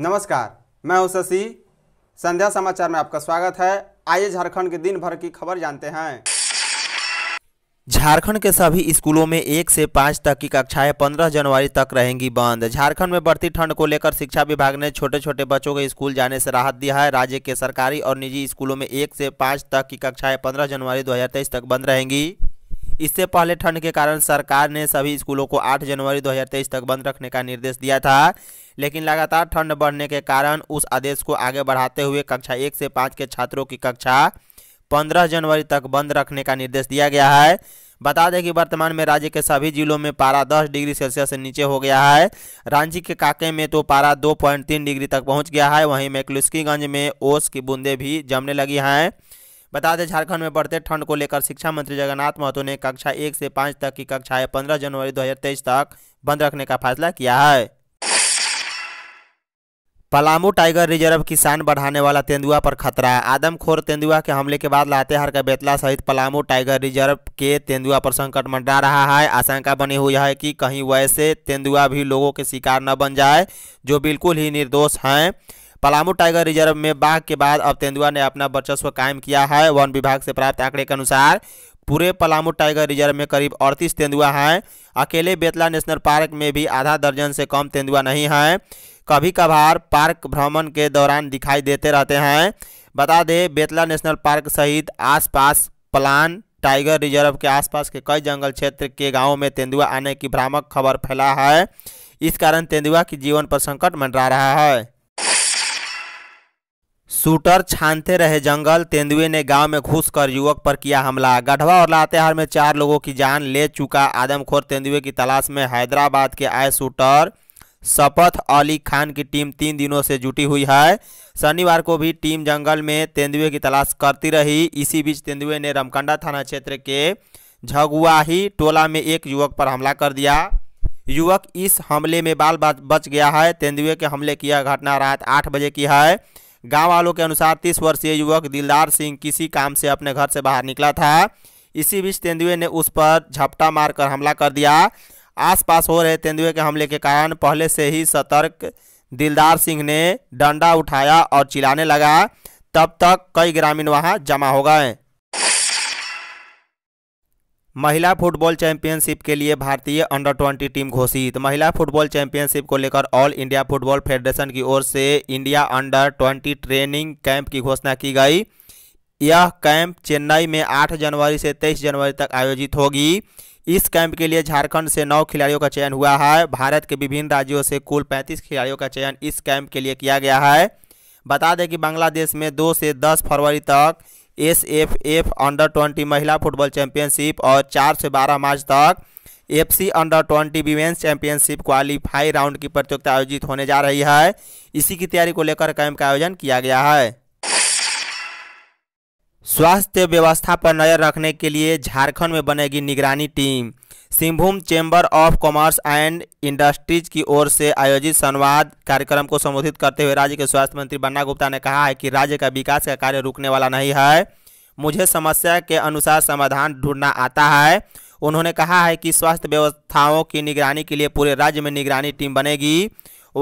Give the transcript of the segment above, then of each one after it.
नमस्कार मैं हूं शशि संध्या समाचार में आपका स्वागत है आइए झारखंड के दिन भर की खबर जानते हैं झारखंड के सभी स्कूलों में एक से पाँच तक की कक्षाएं पंद्रह जनवरी तक रहेंगी बंद झारखंड में बढ़ती ठंड को लेकर शिक्षा विभाग ने छोटे छोटे बच्चों के स्कूल जाने से राहत दिया है राज्य के सरकारी और निजी स्कूलों में एक से पाँच तक की कक्षाएं पंद्रह जनवरी दो तक बंद रहेंगी इससे पहले ठंड के कारण सरकार ने सभी स्कूलों को 8 जनवरी 2023 तक बंद रखने का निर्देश दिया था लेकिन लगातार ठंड बढ़ने के कारण उस आदेश को आगे बढ़ाते हुए कक्षा एक से पाँच के छात्रों की कक्षा पंद्रह जनवरी तक बंद रखने का निर्देश दिया गया है बता दें कि वर्तमान में राज्य के सभी जिलों में पारा 10 डिग्री सेल्सियस से नीचे हो गया है रांची के काके में तो पारा 2.3 डिग्री तक पहुंच गया है वहीं मैकलुस्कीगंज में ओस की बूंदें भी जमने लगी हैं बता दें झारखंड में बढ़ते ठंड को लेकर शिक्षा मंत्री जगन्नाथ महतो ने कक्षा एक से पाँच तक की कक्षाएं पंद्रह जनवरी दो तक बंद रखने का फैसला किया है पलामू टाइगर रिजर्व किसान बढ़ाने वाला तेंदुआ पर खतरा आदमखोर तेंदुआ के हमले के बाद लातेहार का बेतला सहित पलामू टाइगर रिजर्व के तेंदुआ पर संकट मंडरा रहा है आशंका बनी हुई है कि कहीं वैसे तेंदुआ भी लोगों के शिकार न बन जाए जो बिल्कुल ही निर्दोष हैं पलामू टाइगर रिजर्व में बाघ के बाद अब तेंदुआ ने अपना वर्चस्व कायम किया है वन विभाग से प्राप्त आंकड़े के अनुसार पूरे पलामू टाइगर रिजर्व में करीब अड़तीस तेंदुआ हैं अकेले बेतला नेशनल पार्क में भी आधा दर्जन से कम तेंदुआ नहीं हैं कभी कभार पार्क भ्रमण के दौरान दिखाई देते रहते हैं बता दें बेतला नेशनल पार्क सहित आसपास पलान टाइगर रिजर्व के आसपास के कई जंगल क्षेत्र के गांवों में तेंदुआ आने की भ्रामक खबर फैला है इस कारण तेंदुआ की जीवन पर संकट मंडरा रहा है शूटर छानते रहे जंगल तेंदुए ने गांव में घुसकर युवक पर किया हमला गढ़वा और लातेहार में चार लोगों की जान ले चुका आदमखोर तेंदुए की तलाश में हैदराबाद के आए शूटर शपथ अली खान की टीम तीन दिनों से जुटी हुई है शनिवार को भी टीम जंगल में तेंदुए की तलाश करती रही इसी बीच तेंदुए ने रमकंडा थाना क्षेत्र के झगुआही टोला में एक युवक पर हमला कर दिया युवक इस हमले में बाल बच गया है तेंदुए के हमले की यह घटना रात आठ बजे की है गांव वालों के अनुसार तीस वर्षीय युवक दिलदार सिंह किसी काम से अपने घर से बाहर निकला था इसी बीच तेंदुए ने उस पर झपटा मारकर हमला कर दिया आसपास हो रहे तेंदुए के हमले के कारण पहले से ही सतर्क दिलदार सिंह ने डंडा उठाया और चिल्लाने लगा तब तक कई ग्रामीण वहां जमा हो गए महिला फुटबॉल चैंपियनशिप के लिए भारतीय अंडर ट्वेंटी टीम घोषित महिला फुटबॉल चैंपियनशिप को लेकर ऑल इंडिया फुटबॉल फेडरेशन की ओर से India under twenty training camp की घोषणा की गई यह कैंप चेन्नई में 8 जनवरी से 23 जनवरी तक आयोजित होगी इस कैंप के लिए झारखंड से नौ खिलाड़ियों का चयन हुआ है भारत के विभिन्न राज्यों से कुल पैंतीस खिलाड़ियों का चयन इस कैंप के लिए किया गया है बता दें कि बांग्लादेश में दो से दस फरवरी तक S F F under twenty महिला फुटबॉल चैंपियनशिप और चार से बारह मार्च तक F C under twenty women's championship qualify round की प्रतियोगिता आयोजित होने जा रही है इसी की तैयारी को लेकर कैंप का आयोजन किया गया है स्वास्थ्य व्यवस्था पर नजर रखने के लिए झारखंड में बनेगी निगरानी team Singhbhum chamber of commerce and industries की ओर से आयोजित संवाद कार्यक्रम को संबोधित करते हुए राज्य के स्वास्थ्य मंत्री बन्ना गुप्ता ने कहा है कि राज्य का विकास का कार्य रुकने वाला नहीं है मुझे समस्या के अनुसार समाधान ढूंढना आता है उन्होंने कहा है कि स्वास्थ्य व्यवस्थाओं की निगरानी के लिए पूरे राज्य में निगरानी टीम बनेगी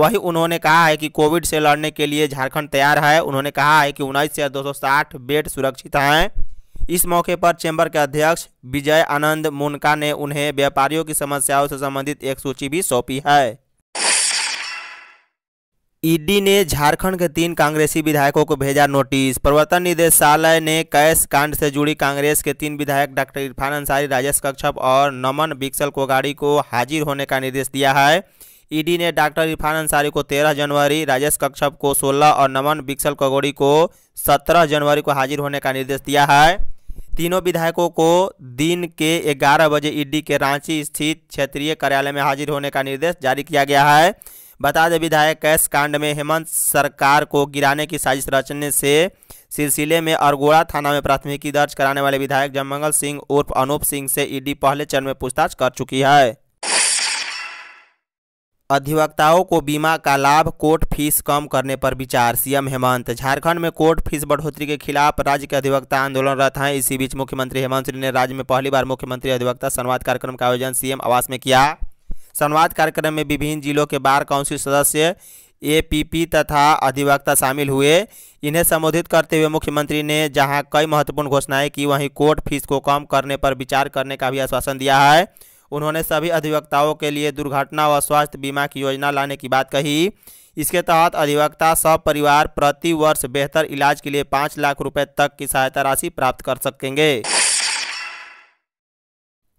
वही उन्होंने कहा है कि कोविड से लड़ने के लिए झारखंड तैयार है उन्होंने कहा है कि उन्नीस से दो बेड सुरक्षित हैं इस मौके पर चैम्बर के अध्यक्ष विजय आनंद मुनका ने उन्हें व्यापारियों की समस्याओं से संबंधित एक सूची भी सौंपी है ईडी ने झारखंड के तीन कांग्रेसी विधायकों को भेजा नोटिस प्रवर्तन निदेशालय ने कैश कांड से जुड़ी कांग्रेस के तीन विधायक डॉक्टर इरफान अंसारी राजेश कक्षप और नमन बिक्सल कोगाड़ी को हाजिर होने का निर्देश दिया है ईडी ने डॉक्टर इरफान अंसारी को 13 जनवरी राजेश कक्षप को 16 और नमन बिक्सल कोगोड़ी को 17 जनवरी को हाजिर होने का निर्देश दिया है तीनों विधायकों को दिन के 11 बजे ईडी के रांची स्थित क्षेत्रीय कार्यालय में हाजिर होने का निर्देश जारी किया गया है बता दें विधायक कैश कांड में हेमंत सरकार को गिराने की साजिश रचने से सिलसिले में अरगोड़ा थाना में प्राथमिकी दर्ज कराने वाले विधायक जयमंगल सिंह उर्फ अनूप सिंह से ईडी पहले चरण में पूछताछ कर चुकी है अधिवक्ताओं को बीमा का लाभ कोर्ट फीस कम करने पर विचार सीएम हेमंत झारखंड में कोर्ट फीस बढ़ोतरी के खिलाफ राज्य के अधिवक्ता आंदोलनरत हैं इसी बीच मुख्यमंत्री हेमंत सोरेन ने राज्य में पहली बार मुख्यमंत्री अधिवक्ता संवाद कार्यक्रम का आयोजन सीएम आवास में किया संवाद कार्यक्रम में विभिन्न जिलों के बार काउंसिल सदस्य पी तथा अधिवक्ता शामिल हुए इन्हें संबोधित करते हुए मुख्यमंत्री ने जहाँ कई महत्वपूर्ण घोषणाएं की वहीं कोर्ट फीस को कम करने पर विचार करने का भी आश्वासन दिया है उन्होंने सभी अधिवक्ताओं के लिए दुर्घटना व स्वास्थ्य बीमा की योजना लाने की बात कही इसके तहत अधिवक्ता सब परिवार प्रति वर्ष बेहतर इलाज के लिए पाँच लाख रुपए तक की सहायता राशि प्राप्त कर सकेंगे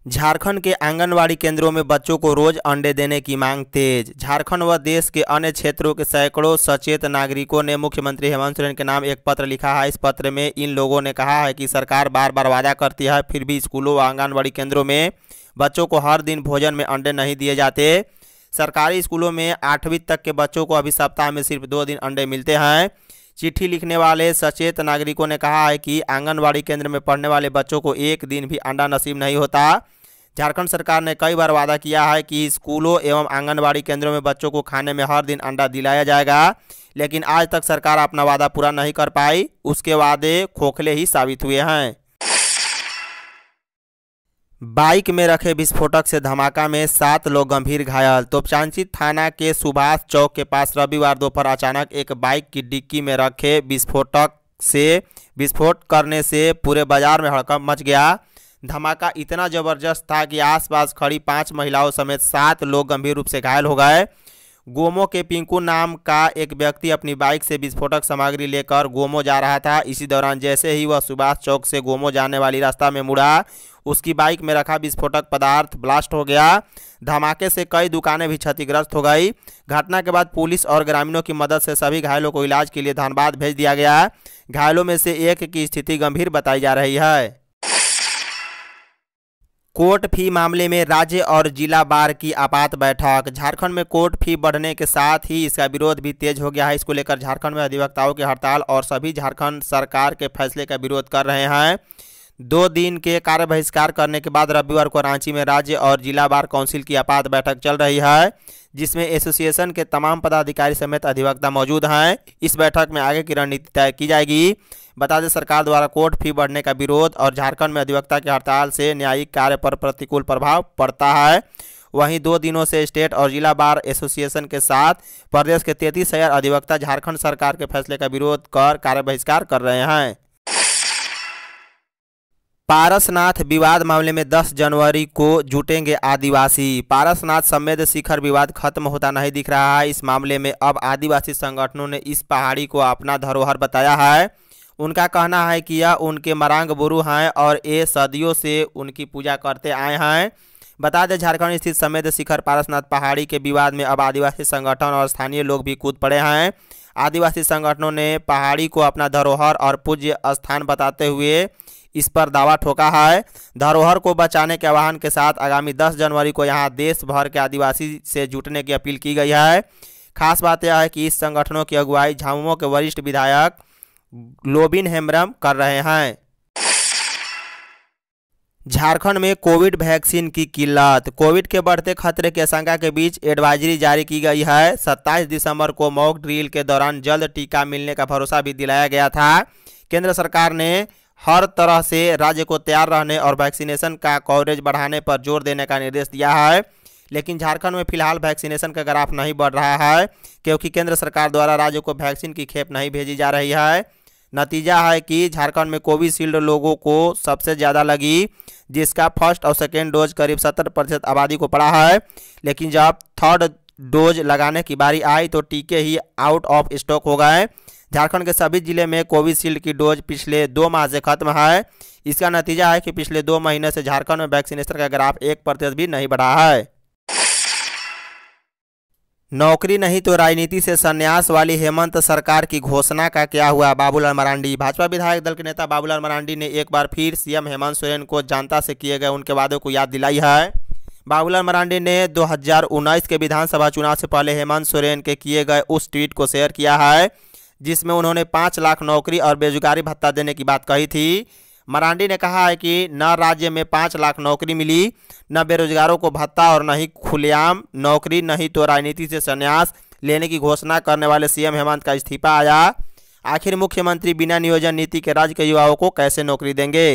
झारखंड के आंगनवाड़ी केंद्रों में बच्चों को रोज अंडे देने की मांग तेज झारखंड व देश के अन्य क्षेत्रों के सैकड़ों सचेत नागरिकों ने मुख्यमंत्री हेमंत सोरेन के नाम एक पत्र लिखा है इस पत्र में इन लोगों ने कहा है कि सरकार बार बार वादा करती है फिर भी स्कूलों व आंगनबाड़ी केंद्रों में बच्चों को हर दिन भोजन में अंडे नहीं दिए जाते सरकारी स्कूलों में आठवीं तक के बच्चों को अभी सप्ताह में सिर्फ दो दिन अंडे मिलते हैं चिट्ठी लिखने वाले सचेत नागरिकों ने कहा है कि आंगनबाड़ी केंद्र में पढ़ने वाले बच्चों को एक दिन भी अंडा नसीब नहीं होता झारखंड सरकार ने कई बार वादा किया है कि स्कूलों एवं आंगनबाड़ी केंद्रों में बच्चों को खाने में हर दिन अंडा दिलाया जाएगा लेकिन आज तक सरकार अपना वादा पूरा नहीं कर पाई उसके वादे खोखले ही साबित हुए हैं बाइक में रखे विस्फोटक से धमाका में सात लोग गंभीर घायल तोपचांची थाना के सुभाष चौक के पास रविवार दोपहर अचानक एक बाइक की डिक्की में रखे विस्फोटक से विस्फोट करने से पूरे बाजार में हड़कंप मच गया धमाका इतना जबरदस्त था कि आसपास खड़ी पांच महिलाओं समेत सात लोग गंभीर रूप से घायल हो गए गोमो के पिंकू नाम का एक व्यक्ति अपनी बाइक से विस्फोटक सामग्री लेकर गोमो जा रहा था इसी दौरान जैसे ही वह सुभाष चौक से गोमो जाने वाली रास्ता में मुड़ा उसकी बाइक में रखा विस्फोटक पदार्थ ब्लास्ट हो गया धमाके से कई दुकानें भी क्षतिग्रस्त हो गई घटना के बाद पुलिस और ग्रामीणों की मदद से सभी घायलों को इलाज के लिए धनबाद भेज दिया गया घायलों में से एक की स्थिति गंभीर बताई जा रही है कोर्ट फी मामले में राज्य और जिला बार की आपात बैठक झारखंड में कोर्ट फी बढ़ने के साथ ही इसका विरोध भी तेज हो गया है इसको लेकर झारखंड में अधिवक्ताओं की हड़ताल और सभी झारखंड सरकार के फैसले का विरोध कर रहे हैं दो दिन के कार्य बहिष्कार करने के बाद रविवार को रांची में राज्य और जिला बार काउंसिल की आपात बैठक चल रही है जिसमें एसोसिएशन के तमाम पदाधिकारी समेत अधिवक्ता मौजूद हैं इस बैठक में आगे की रणनीति तय की जाएगी बता दें सरकार द्वारा कोर्ट फी बढ़ने का विरोध और झारखंड में अधिवक्ता की हड़ताल से न्यायिक कार्य पर प्रतिकूल प्रभाव पड़ता है वहीं दो दिनों से स्टेट और जिला बार एसोसिएशन के साथ प्रदेश के तैंतीस हजार अधिवक्ता झारखंड सरकार के फैसले का विरोध कर कार्य बहिष्कार कर रहे हैं पारसनाथ विवाद मामले में 10 जनवरी को जुटेंगे आदिवासी पारसनाथ समेत शिखर विवाद खत्म होता नहीं दिख रहा है इस मामले में अब आदिवासी संगठनों ने इस पहाड़ी को अपना धरोहर बताया है उनका कहना है कि यह उनके मरांग बुरु हैं और ये सदियों से उनकी पूजा करते आए हैं बता दें झारखंड स्थित समेत शिखर पारसनाथ पहाड़ी के विवाद में अब आदिवासी संगठन और स्थानीय लोग भी कूद पड़े हैं आदिवासी संगठनों ने पहाड़ी को अपना धरोहर और पूज्य स्थान बताते हुए इस पर दावा ठोका है धरोहर को बचाने के आह्वान के साथ आगामी 10 जनवरी को यहां देश भर के आदिवासी से जुटने की अपील की गई है खास बात यह है कि इस संगठनों की अगुवाई झामुमो के वरिष्ठ विधायक लोबिन हेम्ब्रम कर रहे हैं झारखंड में कोविड वैक्सीन की किल्लत कोविड के बढ़ते खतरे की आशंका के बीच एडवाइजरी जारी की गई है 27 दिसंबर को मॉक ड्रिल के दौरान जल्द टीका मिलने का भरोसा भी दिलाया गया था केंद्र सरकार ने हर तरह से राज्य को तैयार रहने और वैक्सीनेशन का कवरेज बढ़ाने पर जोर देने का निर्देश दिया है लेकिन झारखंड में फिलहाल वैक्सीनेशन का ग्राफ नहीं बढ़ रहा है क्योंकि केंद्र सरकार द्वारा राज्य को वैक्सीन की खेप नहीं भेजी जा रही है नतीजा है कि झारखंड में कोविशील्ड लोगों को सबसे ज़्यादा लगी जिसका फर्स्ट और सेकेंड डोज करीब सत्तर प्रतिशत आबादी को पड़ा है लेकिन जब थर्ड डोज लगाने की बारी आई तो टीके ही आउट ऑफ स्टॉक हो गए झारखंड के सभी जिले में कोविशील्ड की डोज पिछले दो माह से खत्म है इसका नतीजा है कि पिछले दो महीने से झारखंड में वैक्सीनेशन का ग्राफ एक प्रतिशत भी नहीं बढ़ा है नौकरी नहीं तो राजनीति से संन्यास वाली हेमंत सरकार की घोषणा का क्या हुआ बाबूलाल मरांडी भाजपा विधायक दल के नेता बाबूलाल मरांडी ने एक बार फिर सीएम हेमंत सोरेन को जनता से किए गए उनके वादों को याद दिलाई है बाबूलाल मरांडी ने 2019 के विधानसभा चुनाव से पहले हेमंत सोरेन के किए गए उस ट्वीट को शेयर किया है जिसमें उन्होंने पाँच लाख नौकरी और बेरोजगारी भत्ता देने की बात कही थी मरांडी ने कहा है कि न राज्य में पाँच लाख नौकरी मिली न बेरोजगारों को भत्ता और न ही खुलेआम नौकरी न ही तो राजनीति से संन्यास लेने की घोषणा करने वाले सीएम हेमंत का इस्तीफा आया आखिर मुख्यमंत्री बिना नियोजन नीति के राज्य के युवाओं को कैसे नौकरी देंगे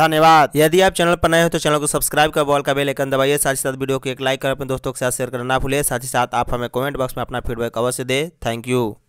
धन्यवाद यदि आप चैनल पर नए हो तो चैनल को सब्सक्राइब कर बॉल का बेल आइकन दबाइए साथ ही साथ वीडियो को एक लाइक कर अपने दोस्तों के साथ शेयर करना ना भूलिए साथ ही साथ आप हमें कमेंट बॉक्स में अपना फीडबैक अवश्य दें थैंक यू